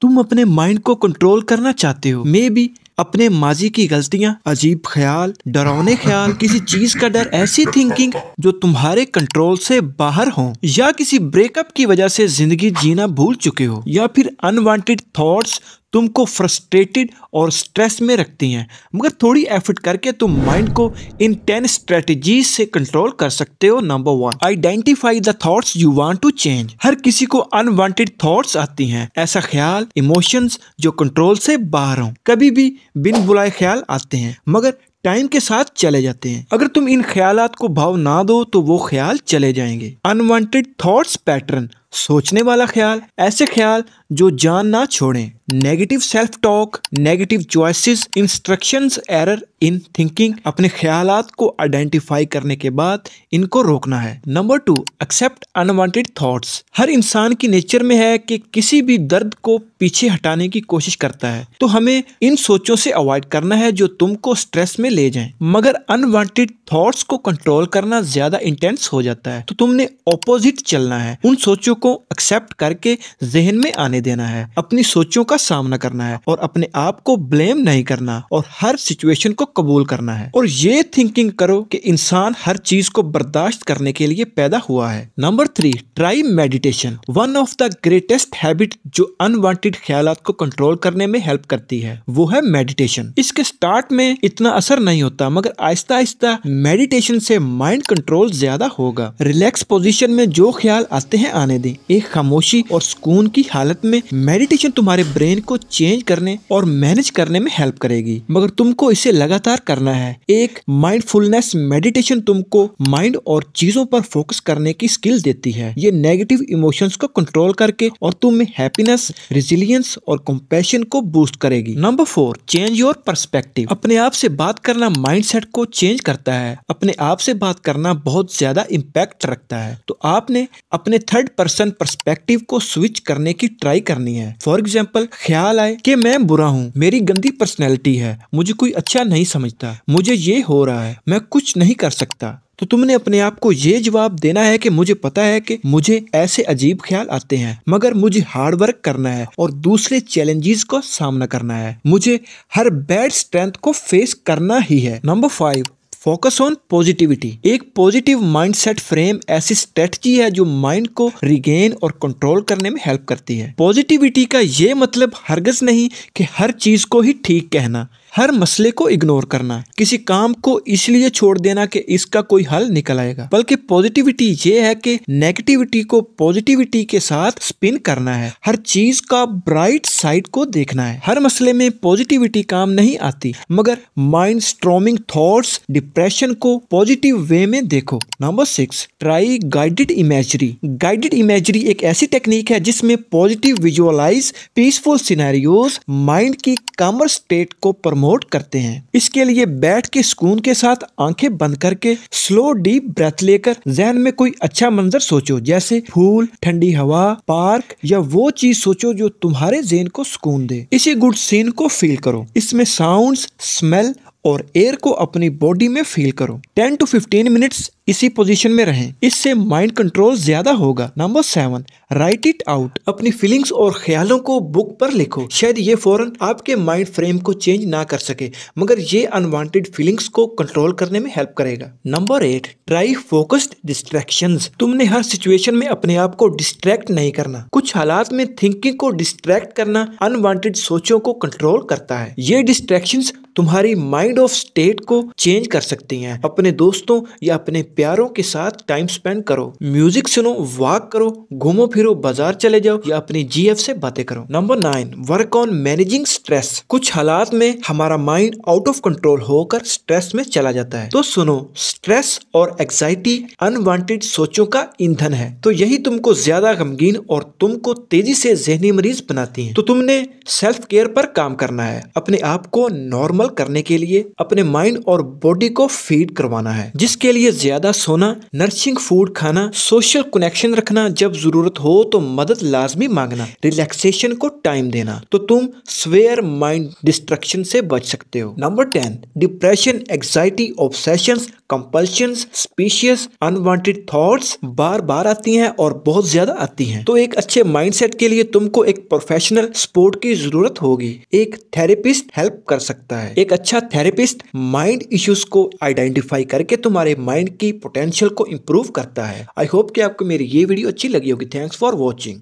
तुम अपने माइंड को कंट्रोल करना चाहते हो मे बी अपने माजी की गलतियां अजीब ख्याल डरावने ख्याल किसी चीज का डर ऐसी थिंकिंग जो तुम्हारे कंट्रोल से बाहर हो या किसी ब्रेकअप की वजह से जिंदगी जीना भूल चुके हो या फिर अनवांटेड थॉट्स तुमको फ्रस्ट्रेटेड और स्ट्रेस में रखती हैं मगर थोड़ी एफर्ट करके तुम माइंड को इन टेन स्ट्रेटजीज से कंट्रोल कर सकते हो number one identify thoughts you want to change हर किसी को अनवांटेड थॉट्स आती हैं ऐसा ख्याल इमोशंस जो कंट्रोल से बाहर हो कभी भी बिन बुलाए ख्याल आते हैं मगर टाइम के साथ चले जाते हैं अगर तुम इन ख्याल को भाव ना दो तो वो ख्याल चले जाएंगे अनवांटेड थॉट्स पैटर्न सोचने वाला ख्याल ऐसे ख्याल जो जान ना छोड़ें negative self talk negative choices instructions error in thinking अपने ख्याल को आइडेंटिफाई करने के बाद इनको रोकना है number two accept unwanted thoughts हर इंसान की नेचर में है कि किसी भी दर्द को पीछे हटाने की कोशिश करता है तो हमें इन सोचों से अवॉइड करना है जो तुमको स्ट्रेस में ले जाएं मगर अनवांटेड थॉट्स को कंट्रोल करना ज्यादा इंटेंस हो जाता है तो तुमने ऑपोजिट चलना है उन सोचों को एक्सेप्ट करके जहन में आने देना है अपनी सोचों का सामना करना है और अपने आप को ब्लेम नहीं करना और हर सिचुएशन को कबूल करना है और ये थिंकिंग करो कि इंसान हर चीज को बर्दाश्त करने के लिए पैदा हुआ है number three try meditation one of the greatest habit जो अनवांटेड ख्याल को कंट्रोल करने में हेल्प करती है वो है मेडिटेशन इसके स्टार्ट में इतना असर नहीं होता मगर आहिस्ता आहिस्ता मेडिटेशन से माइंड कंट्रोल ज्यादा होगा रिलैक्स पोजिशन में जो ख्याल आते हैं आने दें एक खामोशी और सुकून की हालत में मेडिटेशन तुम्हारे ब्रेन ब्रेन को चेंज करने और मैनेज करने में हेल्प करेगी मगर तुमको इसे लगातार करना है एक माइंडफुलनेस मेडिटेशन तुमको माइंड और चीजों पर फोकस करने की स्किल देती है ये नेगेटिव इमोशंस को कंट्रोल करके और तुम्हें हैप्पीनेस रिजिलियंस और कंपैशन को बूस्ट करेगी number four change your perspective अपने आप से बात करना माइंड को चेंज करता है अपने आप से बात करना बहुत ज्यादा इम्पैक्ट रखता है तो आपने अपने थर्ड पर्सन परस्पेक्टिव को स्विच करने की ट्राई करनी है फॉर एग्जाम्पल ख्याल आए कि मैं बुरा हूँ मेरी गंदी पर्सनैलिटी है मुझे कोई अच्छा नहीं समझता मुझे ये हो रहा है मैं कुछ नहीं कर सकता तो तुमने अपने आप को ये जवाब देना है कि मुझे पता है कि मुझे ऐसे अजीब ख्याल आते हैं मगर मुझे हार्ड वर्क करना है और दूसरे चैलेंजेस को सामना करना है मुझे हर बैड स्ट्रेंथ को फेस करना ही है number five focus on positivity एक पॉजिटिव माइंडसेट फ्रेम ऐसी स्ट्रेटजी है जो माइंड को रिगेन और कंट्रोल करने में हेल्प करती है पॉजिटिविटी का ये मतलब हरगज नहीं कि हर चीज को ही ठीक कहना हर मसले को इग्नोर करना किसी काम को इसलिए छोड़ देना कि इसका कोई हल निकल आएगा बल्कि पॉजिटिविटी ये है कि नेगेटिविटी को पॉजिटिविटी के साथ स्पिन करना है हर चीज का ब्राइट साइड को देखना है हर मसले में पॉजिटिविटी काम नहीं आती मगर माइंड स्ट्रोमिंग थॉट्स डिप्रेशन को पॉजिटिव वे में देखो number six try guided imagery guided imagery एक ऐसी टेक्निक है जिसमें positive visualise peaceful scenarios mind की कामर स्टेट को प्रमोट करते हैं इसके लिए बैठ के सुकून के साथ आंखें बंद करके स्लो डीप ब्रेथ लेकर जहन में कोई अच्छा मंजर सोचो जैसे फूल ठंडी हवा पार्क या वो चीज सोचो जो तुम्हारे जेन को सुकून दे इसी गुड सीन को फील करो इसमें साउंड स्मेल और एयर को अपनी बॉडी में फील करो 10 टू 15 मिनट्स इसी पोजीशन में रहें इससे माइंड कंट्रोल ज्यादा होगा number seven write it out अपनी फीलिंग्स और ख्यालों को बुक पर लिखो शायद ये फौरन आपके माइंड फ्रेम को चेंज ना कर सके मगर ये अनवांटेड फीलिंग्स को कंट्रोल करने में हेल्प करेगा number eight try focused distraction तुमने हर सिचुएशन में अपने आप को डिस्ट्रैक्ट नहीं करना कुछ हालात में थिंकिंग को डिस्ट्रैक्ट करना अनवांटेड सोचों को कंट्रोल करता है ये डिस्ट्रेक्शन तुम्हारी माइंड माइंड ऑफ स्टेट को चेंज कर सकती हैं अपने दोस्तों या अपने प्यारों के साथ टाइम स्पेंड करो म्यूजिक सुनो वॉक करो घूमो फिरो बाजार चले जाओ या अपने जीएफ से बातें करो number nine work on managing stress कुछ हालात में हमारा माइंड आउट ऑफ कंट्रोल होकर स्ट्रेस में चला जाता है तो सुनो स्ट्रेस और एग्जाइटी अनवांटेड सोचों का ईंधन है तो यही तुमको ज्यादा गमगीन और तुमको तेजी से जहनी मरीज बनाती है तो तुमने सेल्फ केयर पर काम करना है अपने आप को नॉर्मल करने के लिए लिए अपने माइंड और बॉडी को फीड करवाना है जिसके लिए ज्यादा सोना नर्सिंग फूड खाना सोशल कनेक्शन रखना जब जरूरत हो तो मदद लाजमी मांगना रिलैक्सेशन को टाइम देना तो तुम स्वेयर माइंड डिस्ट्रक्शन से बच सकते हो number ten depression anxiety obsession compulsion specious unwanted thoughts बार बार आती हैं और बहुत ज्यादा आती हैं तो एक अच्छे माइंडसेट के लिए तुमको एक प्रोफेशनल सपोर्ट की जरूरत होगी एक थेरेपिस्ट हेल्प कर सकता है एक अच्छा थेरेपिस्ट माइंड इश्यूज को आइडेंटिफाई करके तुम्हारे माइंड की पोटेंशियल को इम्प्रूव करता है आई होप कि आपको मेरी ये वीडियो अच्छी लगी होगी थैंक्स फॉर वॉचिंग